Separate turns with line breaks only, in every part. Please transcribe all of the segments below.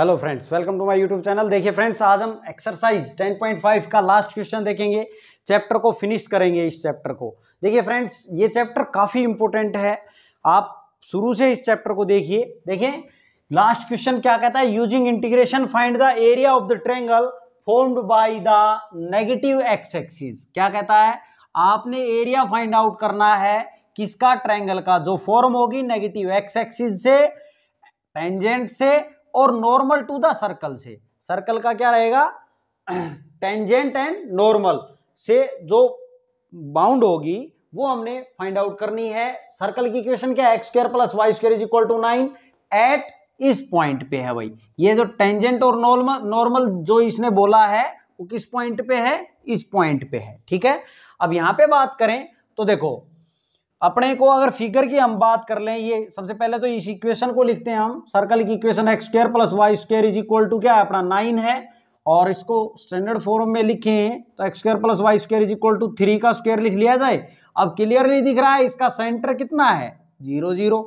hello friends welcome to my YouTube channel देखिए friends आज हम एक्सरसाइज 10.5 का लास्ट क्वेश्चन देखेंगे चैप्टर को फिनिश करेंगे इस चैप्टर को देखिए फ्रेंड्स ये चैप्टर काफ़ी इंपॉर्टेंट है आप शुरू से इस चैप्टर को देखिए देखिए लास्ट क्वेश्चन क्या कहता है using integration find the area of the triangle formed by the negative x axis क्या कहता है आपने एरिया फाइंड आउट करना है किसका ट्रैंगल का जो फॉर्म होगी नेगेटिव एक्स एक्सिस से टेंजेंट से और नॉर्मल टू द सर्कल से सर्कल का क्या रहेगा टेंजेंट एंड नॉर्मल से जो बाउंड होगी वो हमने फाइंड आउट करनी है सर्कल की इक्वेशन क्या है x square plus y square is equal to nine at इस पॉइंट पे है भाई ये जो टेंजेंट और नॉर्मल नॉर्मल जो इसने बोला है वो किस पॉइंट पे है इस पॉइंट पे है ठीक है अब यहां पे बात करें तो देखो अपने को अगर फिगर की हम बात कर लें ये सबसे पहले तो इस इक्वेशन को लिखते हैं हम सर्कल की equation x square plus y square is equal to क्या है अपना नाइन है और इसको स्टैंडर्ड फॉर्म में लिखे तो x square plus y square is equal to three का स्क्वेयर लिख लिया जाए अब क्लियरली दिख रहा है इसका सेंटर कितना है जीरो जीरो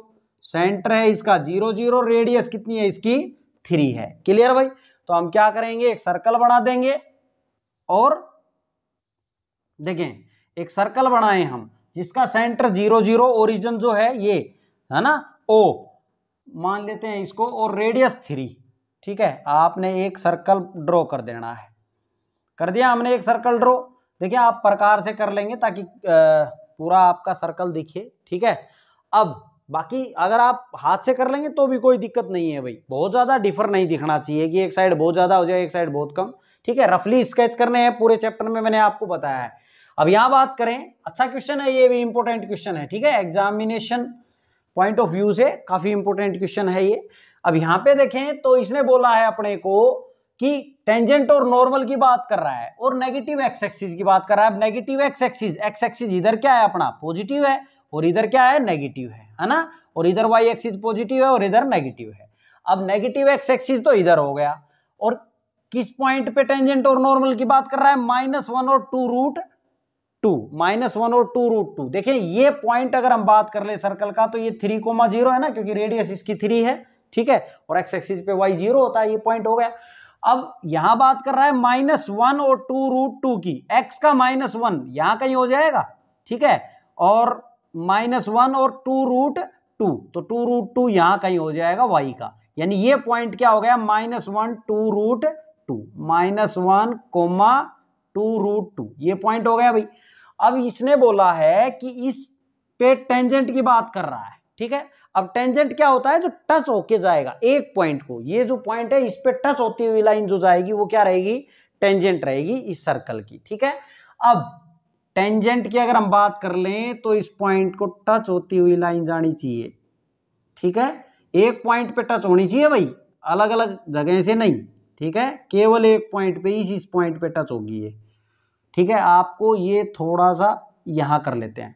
सेंटर है इसका जीरो जीरो रेडियस कितनी है इसकी थ्री है क्लियर भाई तो हम क्या करेंगे एक सर्कल बना देंगे और देखें एक सर्कल बनाए हम जिसका सेंटर जीरो जीरो ओरिजन जो है ये है ना ओ मान लेते हैं इसको और रेडियस थ्री ठीक है आपने एक सर्कल ड्रॉ कर देना है कर दिया हमने एक सर्कल ड्रॉ देखिए आप प्रकार से कर लेंगे ताकि पूरा आपका सर्कल दिखे ठीक है अब बाकी अगर आप हाथ से कर लेंगे तो भी कोई दिक्कत नहीं है भाई बहुत ज़्यादा डिफर नहीं दिखना चाहिए कि एक साइड बहुत ज़्यादा हो जाए एक साइड बहुत कम ठीक है रफली स्केच करने हैं पूरे चैप्टर में मैंने आपको बताया है अब यहां बात करें अच्छा क्वेश्चन है ये भी इंपॉर्टेंट क्वेश्चन है ठीक है एग्जामिनेशन पॉइंट ऑफ व्यू से काफी इंपोर्टेंट क्वेश्चन है ये अब यहां पे देखें तो इसने बोला है अपने को कि टेंजेंट और नॉर्मल की बात कर रहा है और नेगेटिव एक्स एक्सिस की बात कर रहा है अब negative x axis x axis इधर क्या है अपना पॉजिटिव है और इधर क्या है नेगेटिव है है ना और इधर वाई एक्सिस पॉजिटिव है और इधर नेगेटिव है अब नेगेटिव एक्स एक्सिस तो इधर हो गया और किस पॉइंट पे टेंजेंट और नॉर्मल की बात कर रहा है माइनस वन और two root two minus one और टू रूट टू देखें ये पॉइंट अगर हम बात कर ले सर्कल का तो ये थ्री कोमा जीरो है ना क्योंकि रेडियस इसकी थ्री है ठीक है और एक्स एक्सिस पे वाई जीरो होता है ये पॉइंट हो गया अब यहां बात कर रहा है माइनस वन और टू रूट टू की एक्स का माइनस वन यहां कहीं हो जाएगा ठीक है और माइनस वन और टू रूट टू तो टू रूट टू यहां कहीं हो जाएगा वाई का यानी ये पॉइंट क्या हो गया minus one two root two minus one comma two root two ये पॉइंट हो गया भाई अब इसने बोला है कि इस पे टेंजेंट की बात कर रहा है ठीक है अब टेंजेंट क्या होता है जो टच होके जाएगा एक पॉइंट को ये जो पॉइंट है इस पे टच होती हुई लाइन जो जाएगी वो क्या रहेगी टेंजेंट रहेगी इस सर्कल की ठीक है अब टेंजेंट की अगर हम बात कर लें तो इस पॉइंट को टच होती हुई लाइन जानी चाहिए ठीक है एक पॉइंट पे टच होनी चाहिए भाई अलग अलग जगह से नहीं ठीक है केवल एक पॉइंट पे इस इस पॉइंट पे टच होगी है ठीक है आपको ये थोड़ा सा यहां कर लेते हैं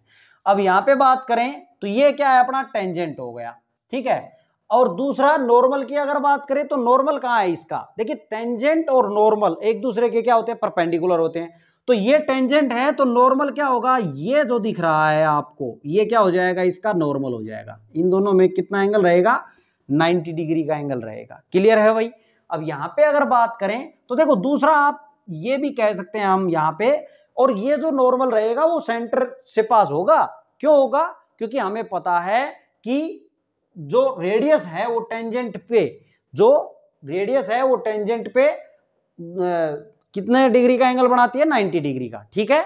अब यहाँ पे बात करें तो ये क्या है अपना टेंजेंट हो गया ठीक है और दूसरा नॉर्मल की अगर बात करें तो नॉर्मल कहां है इसका देखिए टेंजेंट और नॉर्मल एक दूसरे के क्या होते हैं परपेंडिकुलर होते हैं तो ये टेंजेंट है तो नॉर्मल क्या होगा ये जो दिख रहा है आपको ये क्या हो जाएगा इसका नॉर्मल हो जाएगा इन दोनों में कितना एंगल रहेगा 90 डिग्री का एंगल रहेगा क्लियर है भाई अब यहाँ पे अगर बात करें तो देखो दूसरा आप ये भी कह सकते हैं हम यहाँ पे और ये जो नॉर्मल रहेगा वो सेंटर से पास होगा क्यों होगा क्योंकि हमें पता है कि जो रेडियस है वो टेंजेंट पे जो रेडियस है वो टेंजेंट पे कितने डिग्री का एंगल बनाती है नाइन्टी डिग्री का ठीक है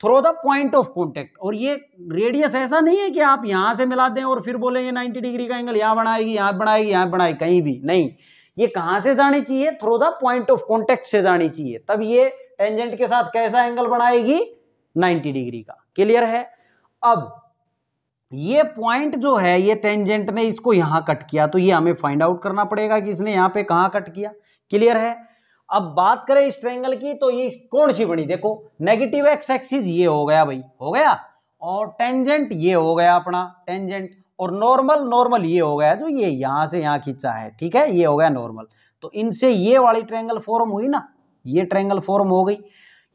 through the point of contact और ये रेडियस ऐसा नहीं है कि आप यहां से मिला दें और फिर बोले ये 90 डिग्री का एंगल यहां बनाएगी यहां बनाएगी यहां बनाएगी कहीं भी नहीं ये कहां से जानी चाहिए through the point of contact से जानी चाहिए तब ये टेंजेंट के साथ कैसा एंगल बनाएगी 90 डिग्री का क्लियर है अब ये पॉइंट जो है ये टेंजेंट ने इसको यहां कट किया तो ये हमें फाइंड आउट करना पड़ेगा कि इसने यहां पे कहा कट किया क्लियर है अब बात करें इस ट्रेंगल की तो ये कौन सी बनी देखो नेगेटिव एक्स एक्सिस ये हो गया भाई हो गया और टेंजेंट ये हो गया अपना टेंजेंट और नॉर्मल नॉर्मल ये हो गया जो ये यहाँ से यहाँ खींचा है ठीक है ये हो गया नॉर्मल तो इनसे ये वाली ट्रैंगल फॉर्म हुई ना ये ट्रैंगल फॉर्म हो गई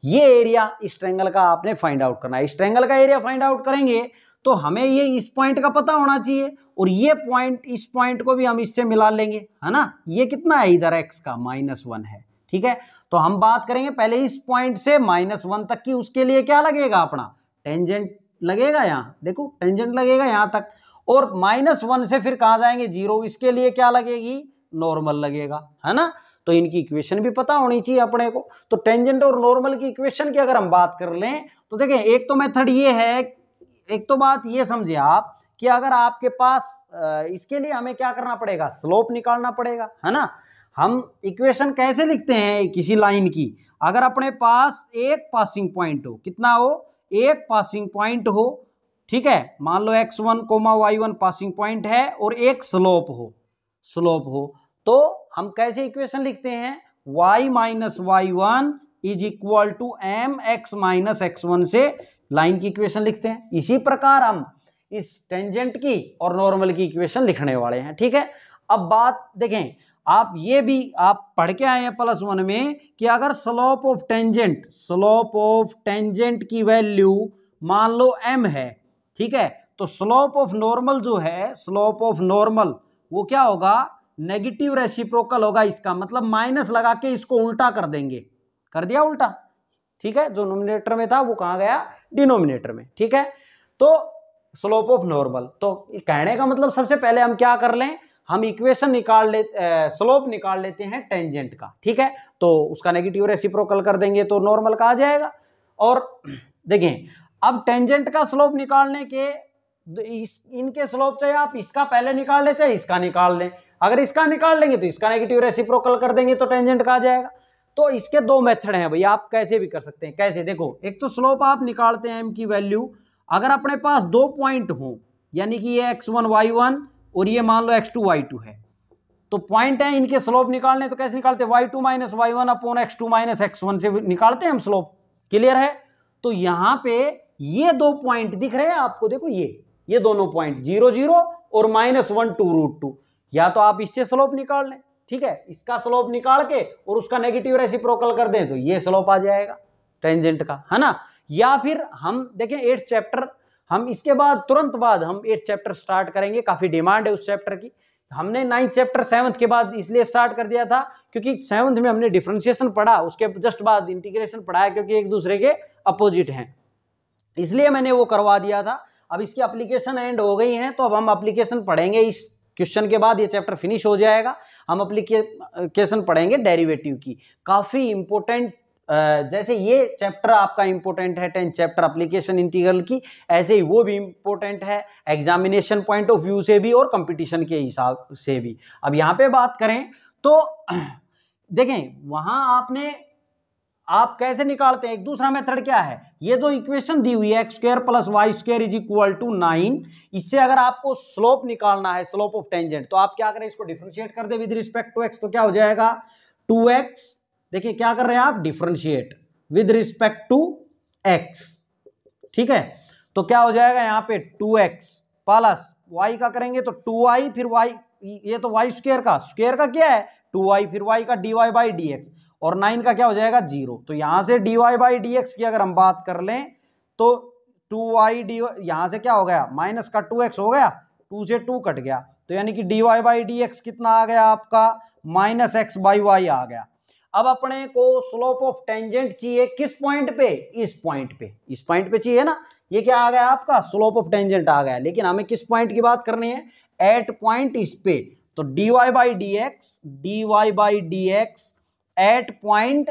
ये एरिया इस ट्रैंगल का आपने फाइंड आउट करना है इस ट्रैंगल का एरिया फाइंड आउट करेंगे तो हमें ये इस पॉइंट का पता होना चाहिए और ये पॉइंट इस पॉइंट को भी हम इससे मिला लेंगे है ना ये कितना है इधर एक्स का माइनस वन है ठीक है तो हम बात करेंगे पहले इस पॉइंट से माइनस वन तक की उसके लिए क्या लगेगा अपना टेंजेंट लगेगा यहाँ देखो टेंजेंट लगेगा यहाँ तक और माइनस वन से फिर कहा जाएंगे जीरो इसके लिए क्या लगेगी नॉर्मल लगेगा है ना तो इनकी इक्वेशन भी पता होनी चाहिए अपने को तो टेंजेंट और नॉर्मल की इक्वेशन की अगर हम बात कर लें तो देखें एक तो मेथड ये है एक तो बात ये समझे आप कि अगर आपके पास इसके लिए हमें क्या करना पड़ेगा स्लोप निकालना पड़ेगा है ना हम इक्वेशन कैसे लिखते हैं किसी लाइन की अगर अपने पास एक पासिंग पॉइंट हो कितना हो एक पासिंग पॉइंट हो ठीक है मान लो x one comma y one passing point है और एक स्लोप हो स्लोप हो तो हम कैसे इक्वेशन लिखते हैं y minus y one is equal to m x minus x one से लाइन की इक्वेशन लिखते हैं इसी प्रकार हम इस टेंजेंट की और नॉर्मल की इक्वेशन लिखने वाले हैं ठीक है अब बात देखें आप ये भी आप पढ़ के आए हैं प्लस वन में कि अगर slope of tangent slope of tangent की वैल्यू मान लो एम है ठीक है तो स्लोप ऑफ नॉर्मल जो है स्लोप ऑफ नॉर्मल वो क्या होगा नेगेटिव रेसिप्रोकल होगा इसका मतलब माइनस लगा के इसको उल्टा कर देंगे कर दिया उल्टा ठीक है जो नोमिनेटर में था वो कहाँ गया डिनोमिनेटर में ठीक है तो स्लोप ऑफ नॉर्मल तो कहने का मतलब सबसे पहले हम क्या कर लें हम इक्वेशन निकाल ले स्लोप निकाल लेते हैं टेंजेंट का ठीक है तो उसका नेगेटिव रेसिप्रोकल कर देंगे तो नॉर्मल का आ जाएगा और देखें अब टेंजेंट का स्लोप निकालने के तो इस, इनके स्लोप चाहे आप इसका पहले निकाल लें चाहे इसका निकाल लें अगर इसका निकाल लेंगे तो इसका नेगेटिव रेसिप्रोकल कर देंगे तो टेंजेंट का आ जाएगा तो इसके दो मेथड हैं भाई आप कैसे भी कर सकते हैं कैसे देखो एक तो स्लोप आप निकालते हैं एम की वैल्यू अगर अपने पास दो पॉइंट हो यानी कि ये एक्स वन वाई वन और ये मान लो एक्स टू वाई टू है तो पॉइंट है इनके स्लोप निकालने तो कैसे निकालते हैं y two minus y one upon x two minus x one से निकालते हैं हम स्लोप क्लियर है तो यहाँ पे ये दो पॉइंट दिख रहे हैं आपको देखो ये ये दोनों पॉइंट जीरो जीरो और minus one two root two या तो आप इससे स्लोप निकाल लें ठीक है इसका स्लोप निकाल के और उसका नेगेटिव रेसिप्रोकल कर दें तो ये स्लोप आ जाएगा टेंजेंट का है ना या फिर हम देखें एट्थ चैप्टर हम इसके बाद तुरंत बाद हम एट्थ चैप्टर स्टार्ट करेंगे काफ़ी डिमांड है उस चैप्टर की हमने नाइन्थ चैप्टर सेवंथ के बाद इसलिए स्टार्ट कर दिया था क्योंकि सेवंथ में हमने डिफ्रेंशिएशन पढ़ा उसके जस्ट बाद इंटीग्रेशन पढ़ाया क्योंकि एक दूसरे के अपोजिट हैं इसलिए मैंने वो करवा दिया था अब इसकी अप्लीकेशन एंड हो गई है तो अब हम अप्लीकेशन पढ़ेंगे इस क्वेश्चन के बाद ये चैप्टर फिनिश हो जाएगा हम अप्लीकेशन पढ़ेंगे डेरिवेटिव की काफ़ी इंपॉर्टेंट जैसे ये चैप्टर आपका इंपॉर्टेंट है टेंथ चैप्टर अप्लीकेशन इंटीग्रल की ऐसे ही वो भी इंपॉर्टेंट है एग्जामिनेशन पॉइंट ऑफ व्यू से भी और कंपटीशन के हिसाब से भी अब यहाँ पे बात करें तो देखें वहाँ आपने आप कैसे निकालते हैं एक दूसरा मेथड क्या है ये जो इक्वेशन दी हुई है x square plus y square is equal to nine इससे अगर आपको स्लोप निकालना है स्लोप ऑफ टेंजेंट तो आप क्या करें इसको डिफ्रेंशिएट कर दे विद रिस्पेक्ट टू एक्स तो क्या हो जाएगा टू एक्स देखिए क्या कर रहे हैं आप differentiate with respect to x ठीक है तो क्या हो जाएगा यहाँ पे टू एक्स प्लस वाई का करेंगे तो टू वाई फिर वाई ये तो वाई स्क्र का स्क्र का क्या है टू वाई फिर वाई का d y by d x और नाइन का क्या हो जाएगा जीरो तो यहां से d y by d x की अगर हम बात कर लें तो टू वाई डी यहां से क्या हो गया माइनस का टू एक्स हो गया टू से टू कट गया तो यानी कि d y by d x कितना आ गया आपका माइनस एक्स बाई वाई आ गया अब अपने को स्लोप ऑफ टेंजेंट चाहिए किस पॉइंट पे इस पॉइंट पे इस पॉइंट पे चाहिए ना ये क्या आ गया आपका स्लोप ऑफ टेंजेंट आ गया लेकिन हमें किस पॉइंट की बात करनी है एट पॉइंट इस पे तो d y by d x d y by d x at point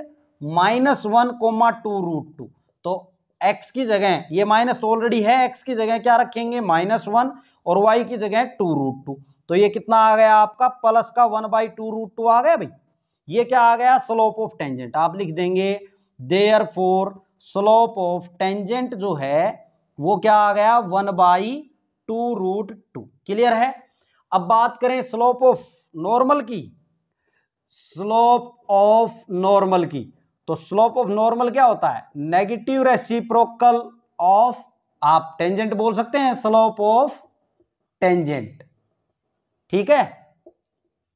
minus one comma two root two तो एक्स की जगह ये माइनस तो ऑलरेडी है एक्स की जगह क्या रखेंगे माइनस वन और वाई की जगह टू रूट टू तो ये कितना आ गया आपका प्लस का one by two root two आ गया भाई ये क्या आ गया स्लोप ऑफ टेंजेंट आप लिख देंगे therefore slope of tangent जो है वो क्या आ गया one by two root two clear है अब बात करें स्लोप ऑफ नॉर्मल की स्लोप ऑफ नॉर्मल की तो स्लोप ऑफ नॉर्मल क्या होता है नेगेटिव रेसिप्रोकल ऑफ आप टेंजेंट बोल सकते हैं स्लोप ऑफ टेंजेंट ठीक है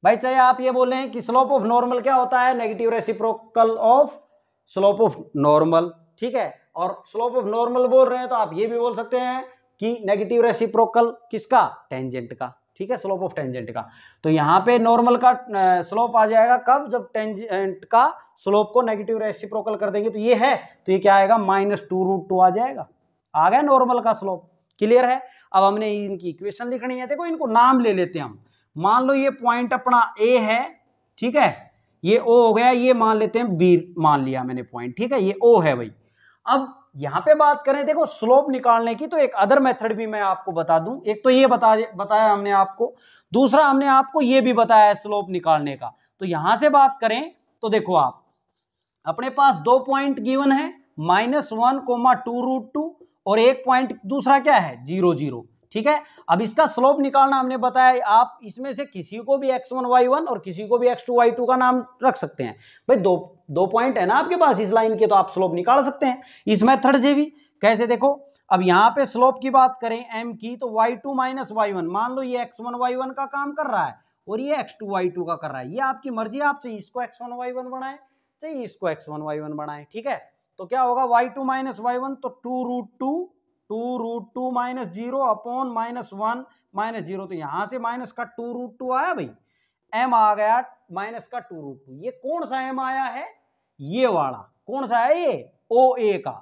भाई चाहे आप ये बोलें कि स्लोप ऑफ नॉर्मल क्या होता है negative reciprocal of slope of normal ठीक है और स्लोप ऑफ नॉर्मल बोल रहे हैं तो आप ये भी बोल सकते हैं कि नेगेटिव रेसिप्रोकल किसका टेंजेंट का ठीक है स्लोप ऑफ टेंजेंट का तो यहाँ पे नॉर्मल का स्लोप आ जाएगा कब जब टेंजेंट का स्लोप को नेगेटिव रेसिप्रोकल कर देंगे तो ये है तो ये क्या आएगा माइनस टू रूट टू आ जाएगा आ गया नॉर्मल का स्लोप क्लियर है अब हमने इनकी इक्वेशन लिखनी है देखो इनको नाम ले लेते हैं हम मान लो ये पॉइंट अपना ए है ठीक है ये ओ हो गया ये मान लेते हैं बी मान लिया मैंने पॉइंट ठीक है ये ओ है भाई अब यहां पे बात करें देखो स्लोप निकालने की तो एक अदर मेथड भी मैं आपको बता दूं एक तो ये बता बताया हमने आपको दूसरा हमने आपको ये भी बताया है स्लोप निकालने का तो यहां से बात करें तो देखो आप अपने पास दो पॉइंट गिवन है minus one comma two root two और एक पॉइंट दूसरा क्या है जीरो जीरो ठीक है अब इसका स्लोप निकालना हमने बताया आप इसमें से किसी को भी एक्स वन वाई वन और किसी को भी एक्स टू वाई टू का नाम रख सकते हैं भाई दो दो पॉइंट है ना आपके पास इस लाइन के तो आप स्लोप निकाल सकते हैं इस मेथड से भी कैसे देखो अब यहाँ पे स्लोप की बात करें एम की तो y two minus y one मान लो ये एक्स वन वाई वन का काम कर रहा है और ये एक्स टू वाई टू का कर रहा है ये आपकी मर्जी आप चाहिए इसको एक्स वन वाई वन बनाए चाहिए इसको एक्स वन वाई वन बनाए ठीक है तो क्या होगा y two minus y one तो two root two two root two minus zero upon minus one minus zero तो यहां से माइनस का टू रूट टू आया भाई एम आ गया माइनस का टू रूट टू ये कौन सा एम आया है ये वाला कौन सा है ये ओ ए का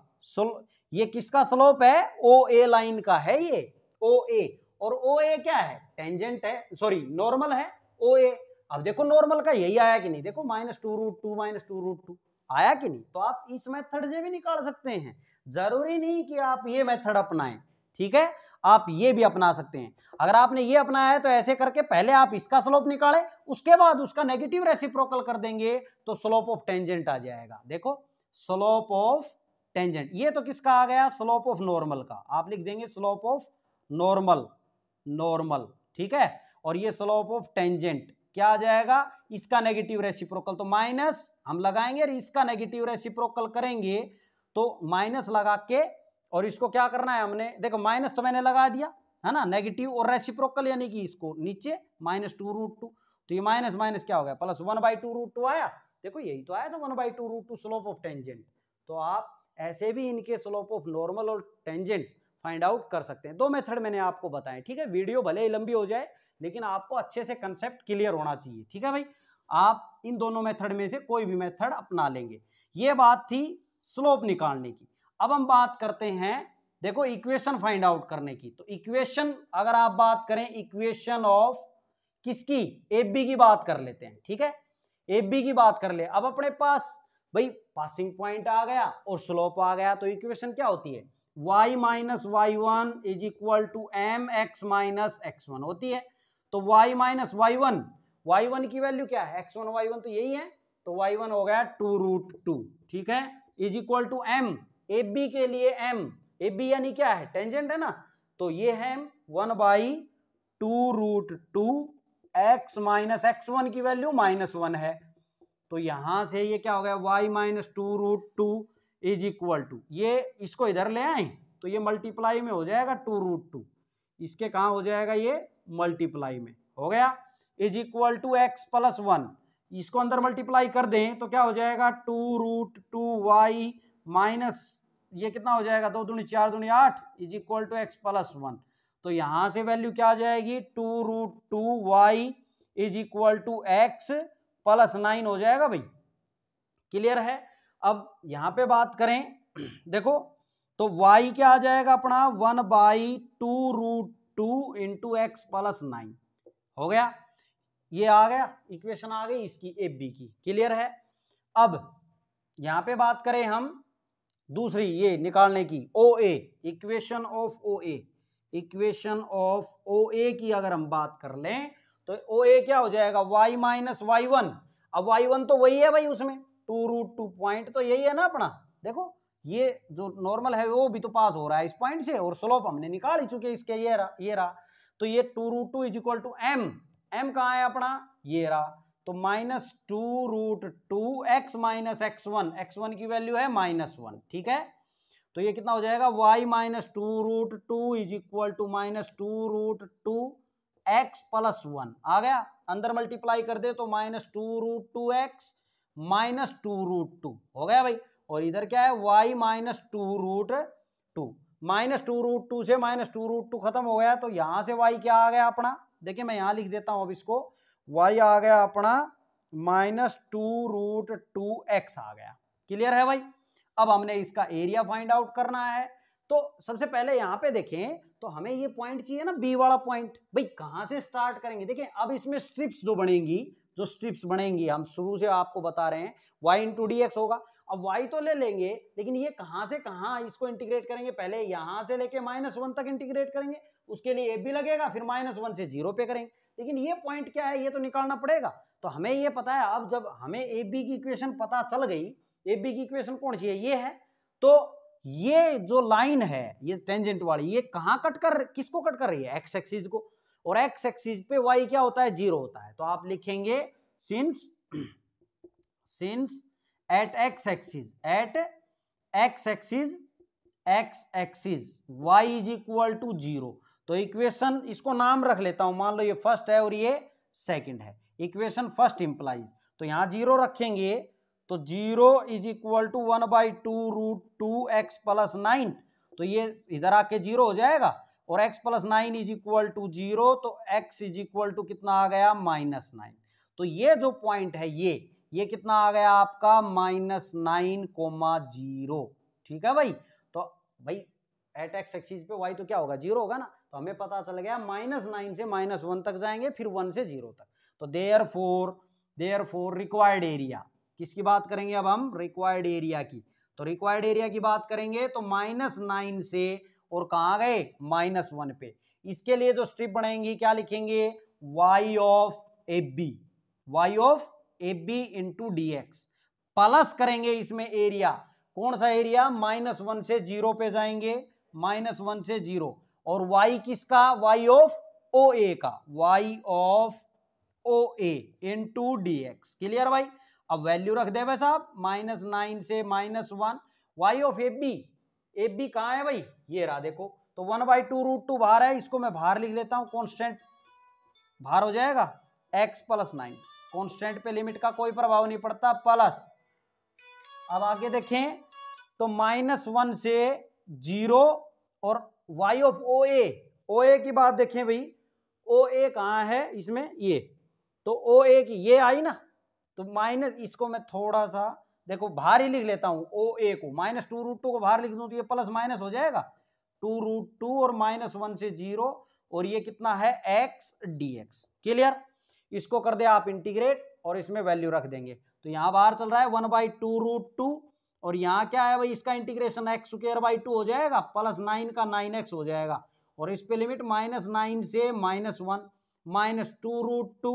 ये किसका स्लोप है ओ ए लाइन का है ये ओ ए और ओ ए क्या है टेंजेंट है सॉरी नॉर्मल है ओ ए अब देखो नॉर्मल का यही आया कि नहीं देखो minus two root two minus two root two आया कि नहीं तो आप इस मेथड से भी निकाल सकते हैं जरूरी नहीं कि आप ये मेथड अपनाएं ठीक है आप ये भी अपना सकते हैं अगर आपने ये अपनाया है तो ऐसे करके पहले आप इसका स्लोप निकाले उसके बाद उसका नेगेटिव रेसिप्रोकल कर देंगे तो स्लोप ऑफ टेंजेंट आ जाएगा देखो स्लोप ऑफ टेंजेंट ये तो किसका आ गया स्लोप ऑफ नॉर्मल का आप लिख देंगे स्लोप ऑफ नॉर्मल नॉर्मल ठीक है और ये स्लोप ऑफ टेंजेंट क्या आ जाएगा इसका नेगेटिव रेसिप्रोकल तो माइनस हम लगाएंगे और इसका नेगेटिव रेसिप्रोकल करेंगे तो माइनस लगा के और इसको क्या करना है हमने देखो माइनस तो मैंने लगा दिया है ना नेगेटिव और रेसिप्रोकल यानी कि इसको नीचे माइनस टू रूट टू तो ये माइनस माइनस क्या हो गया plus one by two root two आया देखो यही तो आया था one by two root two slope of tangent तो आप ऐसे भी इनके स्लोप ऑफ नॉर्मल और टेंजेंट फाइंड आउट कर सकते हैं दो मेथड मैंने आपको बताए ठीक है वीडियो भले ही लंबी हो जाए लेकिन आपको अच्छे से कंसेप्ट क्लियर होना चाहिए ठीक है भाई आप इन दोनों मेथड में से कोई भी मेथड अपना लेंगे ये बात थी स्लोप निकालने की अब हम बात करते हैं देखो इक्वेशन फाइंड आउट करने की तो इक्वेशन अगर आप बात करें इक्वेशन ऑफ किसकी एफ बी की बात कर लेते हैं ठीक है एफ बी की बात कर ले अब अपने पास भाई पासिंग पॉइंट आ गया और स्लोप आ गया तो इक्वेशन क्या होती है y minus y one is equal to m x minus x one होती है तो y minus y one y one की वैल्यू क्या है एक्स वन वाई वन तो यही है तो वाई वन हो गया टू रूट टू ठीक है is equal to m A B के लिए एम ए बी यानी क्या है टेंजेंट है ना तो ये है one by two root two x minus x one की वैल्यू माइनस वन है तो यहां से ये क्या हो गया y minus two root two is equal to ये इसको इधर ले आए तो ये मल्टीप्लाई में हो जाएगा टू रूट टू इसके कहा हो जाएगा ये मल्टीप्लाई में हो गया is equal to x plus one इसको अंदर मल्टीप्लाई कर दें तो क्या हो जाएगा two root two y minus ये कितना हो जाएगा दो दुनी चार दुनी आठ is equal to x plus one तो यहां से वैल्यू क्या आ जाएगी two root two y is equal to x plus nine हो जाएगा भाई क्लियर है अब यहां पे बात करें देखो तो y क्या आ जाएगा अपना one by two root two into x plus nine हो गया ये आ गया इक्वेशन आ गई इसकी ए बी की क्लियर है अब यहां पे बात करें हम दूसरी ये निकालने की O A equation of O A equation of O A की अगर हम बात कर लें तो ओ ए क्या हो जाएगा वाई माइनस वाई वन अब वाई वन तो वही है भाई उसमें टू रूट टू पॉइंट तो यही है ना अपना देखो ये जो नॉर्मल है वो भी तो पास हो रहा है इस पॉइंट से और स्लोप हमने निकाल ही चुके इसके ये रहा ये रहा तो ये two root two is equal to m m कहाँ है अपना ये रहा तो minus two root two x minus x one x one की वैल्यू है माइनस वन ठीक है तो ये कितना हो जाएगा y minus two root two is equal to minus two root two x plus one आ गया अंदर मल्टीप्लाई कर दे तो minus two root two x minus two root to हो गया भाई और इधर क्या है y minus two root two minus two root two से माइनस टू रूट टू खत्म हो गया तो यहां से वाई क्या आ गया अपना देखिए मैं यहां लिख देता हूं अब इसको वाई आ गया अपना minus two root two x आ गया क्लियर है भाई अब हमने इसका एरिया फाइंड आउट करना है तो सबसे पहले यहां पे देखें तो हमें ये पॉइंट चाहिए ना बी वाला पॉइंट भाई कहां से स्टार्ट करेंगे देखें अब इसमें स्ट्रिप्स जो बनेंगी जो स्ट्रिप्स बनेंगी हम शुरू से आपको बता रहे हैं वाई इंटू डी एक्स होगा अब वाई तो ले लेंगे लेकिन ये कहां से कहां इसको इंटीग्रेट करेंगे पहले यहां से लेके माइनस वन तक इंटीग्रेट करेंगे उसके लिए ए भी लगेगा फिर माइनस वन से जीरो पे करेंगे लेकिन ये पॉइंट क्या है ये तो निकालना पड़ेगा तो हमें ये पता है अब जब हमें ए बी की इक्वेशन पता चल गई ए बी की इक्वेशन कौन सी है ये है तो ये जो लाइन है ये टेंजेंट वाली ये कहाँ कट कर किसको कट कर रही है एक्स एक्सिस को और एक्स एक्सिस पे वाई क्या होता है जीरो होता है तो आप लिखेंगे since since at x axis at x axis x axis y is equal to zero तो इक्वेशन इसको नाम रख लेता हूं मान लो ये फर्स्ट है और ये सेकंड है इक्वेशन फर्स्ट इंप्लाइज तो यहां जीरो रखेंगे तो zero is equal to one by two root two x plus nine तो ये इधर आके जीरो हो जाएगा और x plus nine is equal to zero तो एक्स इज इक्वल टू कितना आ गया माइनस नाइन तो ये जो पॉइंट है ये ये कितना आ गया आपका माइनस नाइन कोमा जीरो ठीक है भाई तो भाई एट एक्स एक्सिस पे वाई तो क्या होगा जीरो होगा ना तो हमें पता चल गया माइनस नाइन से माइनस वन तक जाएंगे फिर वन से जीरो तक तो therefore therefore required area किसकी बात करेंगे अब हम रिक्वायर्ड एरिया की तो रिक्वायर्ड एरिया की बात करेंगे तो माइनस नाइन से और कहाँ गए माइनस वन पे इसके लिए जो स्ट्रिप बनाएंगी क्या लिखेंगे y of A B y of A B into d x plus करेंगे इसमें एरिया कौन सा एरिया माइनस वन से जीरो पे जाएंगे माइनस वन से जीरो और वाई किसका वाई ऑफ ओ ए का y of O A into d x clear भाई अब वैल्यू रख दे भाई साहब माइनस नाइन से minus one y of A B A B कहाँ है भाई ये रहा देखो तो one by two root two बाहर है इसको मैं बाहर लिख लेता हूँ कॉन्स्टेंट बाहर हो जाएगा एक्स प्लस नाइन कॉन्स्टेंट पे लिमिट का कोई प्रभाव नहीं पड़ता प्लस अब आगे देखें तो माइनस वन से जीरो और y of O A O A की बात देखें भाई ओ ए कहाँ है इसमें ये तो ओ ए की ये आई ना तो माइनस इसको मैं थोड़ा सा देखो भारी लिख लेता हूँ ओ ए को माइनस टू रूट टू को बाहर लिख दूँ तो ये प्लस माइनस हो जाएगा टू रूट टू और माइनस वन से जीरो और ये कितना है एक्स डी एक्स क्लियर इसको कर दे आप इंटीग्रेट और इसमें वैल्यू रख देंगे तो यहाँ बाहर चल रहा है one by two root two और यहाँ क्या है भाई इसका integration x square by two हो जाएगा प्लस नाइन का नाइन एक्स हो जाएगा और इस पे लिमिट माइनस नाइन से minus one minus two root two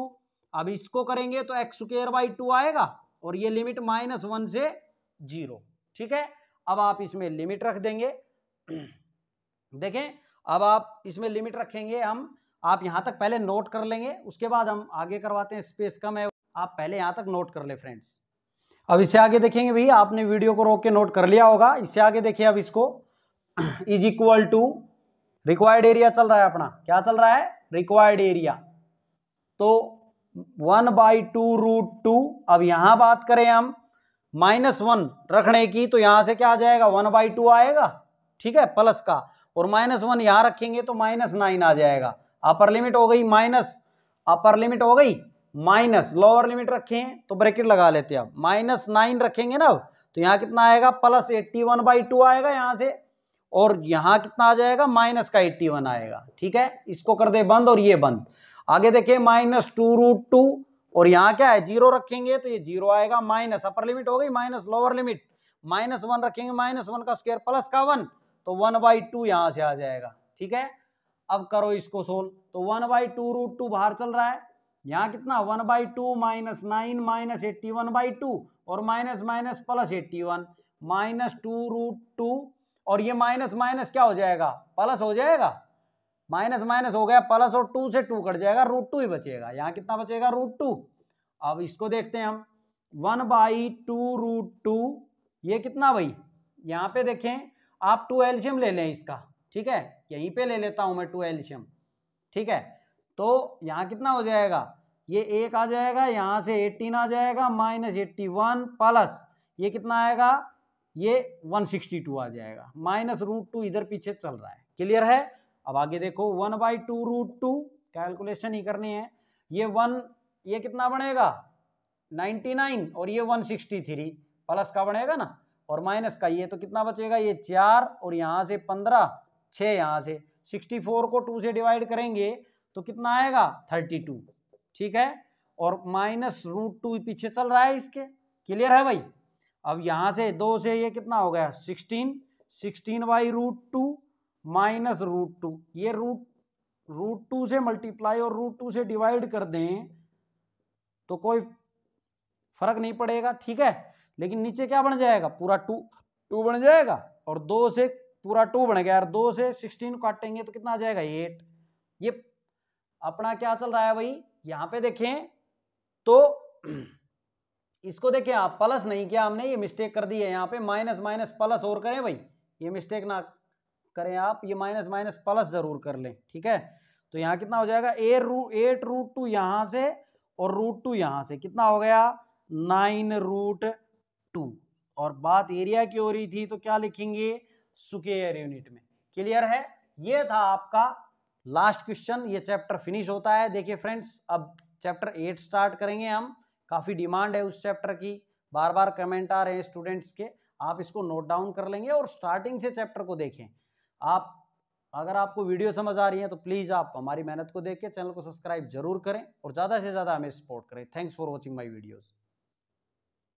अब इसको करेंगे तो एक्स स्क्र बाई टू आएगा और ये लिमिट माइनस वन से जीरो ठीक है अब आप इसमें लिमिट रख देंगे देखें अब आप इसमें लिमिट रखेंगे हम आप यहाँ तक पहले नोट कर लेंगे उसके बाद हम आगे करवाते हैं स्पेस कम है आप पहले यहाँ तक नोट कर ले फ्रेंड्स अब इससे आगे देखेंगे भैया आपने वीडियो को रोक के नोट कर लिया होगा इससे आगे देखिए अब इसको is equal to required area चल रहा है अपना क्या चल रहा है रिक्वायर्ड एरिया तो one by two root two अब यहां बात करें हम माइनस वन रखने की तो यहां से क्या आ जाएगा वन बाई टू आएगा ठीक है प्लस का और माइनस वन यहां रखेंगे तो माइनस नाइन आ जाएगा अपर लिमिट हो गई माइनस अपर लिमिट हो गई माइनस लोअर लिमिट रखें तो ब्रैकेट लगा लेते हैं अब माइनस नाइन रखेंगे ना तो यहाँ कितना आएगा plus eighty one by two आएगा यहाँ से और यहाँ कितना आ जाएगा माइनस का एट्टी वन आएगा ठीक है इसको कर दे बंद और ये बंद आगे देखिए माइनस टू रूट टू और यहाँ क्या है जीरो रखेंगे तो ये जीरो आएगा माइनस अपर लिमिट हो गई minus lower limit minus one रखेंगे माइनस वन का स्क्वायर प्लस का वन तो वन बाई टू यहाँ से आ जाएगा ठीक है अब करो इसको सोल्व तो one by two root two बाहर चल रहा है यहाँ कितना one by two minus nine minus eighty one by two और minus minus plus eighty one minus two root two और ये माइनस माइनस क्या हो जाएगा प्लस हो जाएगा माइनस माइनस हो गया प्लस और टू से टू कट जाएगा रूट टू ही बचेगा यहाँ कितना बचेगा रूट टू अब इसको देखते हैं हम one by two root two ये कितना भाई यहाँ पे देखें आप टू एल्शियम ले लें इसका ठीक है यहीं पे ले लेता हूं मैं टू एल्शियम ठीक है तो यहां कितना हो जाएगा ये एक आ जाएगा यहां से एट्टीन आ जाएगा माइनस एट्टी वन प्लस ये कितना आएगा ये 162 आ जाएगा माइनस रूट टू इधर पीछे चल रहा है क्लियर है अब आगे देखो one by two root two calculation ही करनी है ये वन ये कितना बनेगा 99 और ये 163 प्लस का बनेगा ना और माइनस का ये तो कितना बचेगा ये चार और यहां से पंद्रह छः यहाँ से 64 को 2 से डिवाइड करेंगे तो कितना आएगा 32 ठीक है और माइनस रूट टू पीछे चल रहा है इसके क्लियर है भाई अब यहाँ से दो से ये कितना हो गया sixteen sixteen by root two minus root two ये रूट रूट टू से मल्टीप्लाई और रूट टू से डिवाइड कर दें तो कोई फर्क नहीं पड़ेगा ठीक है लेकिन नीचे क्या बन जाएगा पूरा टू टू बन जाएगा और दो से पूरा टू बन गया यार दो से सिक्सटीन काटेंगे तो कितना आ जाएगा एट ये अपना क्या चल रहा है भाई यहाँ पे देखें तो इसको देखें आप प्लस नहीं किया हमने ये मिस्टेक कर दी है यहाँ पे माइनस माइनस प्लस और करें भाई ये मिस्टेक ना करें आप ये माइनस माइनस प्लस जरूर कर लें ठीक है तो यहाँ कितना हो जाएगा ए रू एट रूट टू यहाँ से और रूट टू यहाँ से कितना हो गया नाइन रूट टू और बात एरिया की हो रही थी तो क्या लिखेंगे सुकेयर यूनिट में क्लियर है ये था आपका लास्ट क्वेश्चन ये चैप्टर फिनिश होता है देखिए फ्रेंड्स अब चैप्टर एट स्टार्ट करेंगे हम काफ़ी डिमांड है उस चैप्टर की बार बार कमेंट आ रहे हैं स्टूडेंट्स के आप इसको नोट डाउन कर लेंगे और स्टार्टिंग से चैप्टर को देखें आप अगर आपको वीडियो समझ आ रही है तो प्लीज़ आप हमारी मेहनत को देख के चैनल को सब्सक्राइब जरूर करें और ज़्यादा से ज़्यादा हमें सपोर्ट करें thanks for watching my videos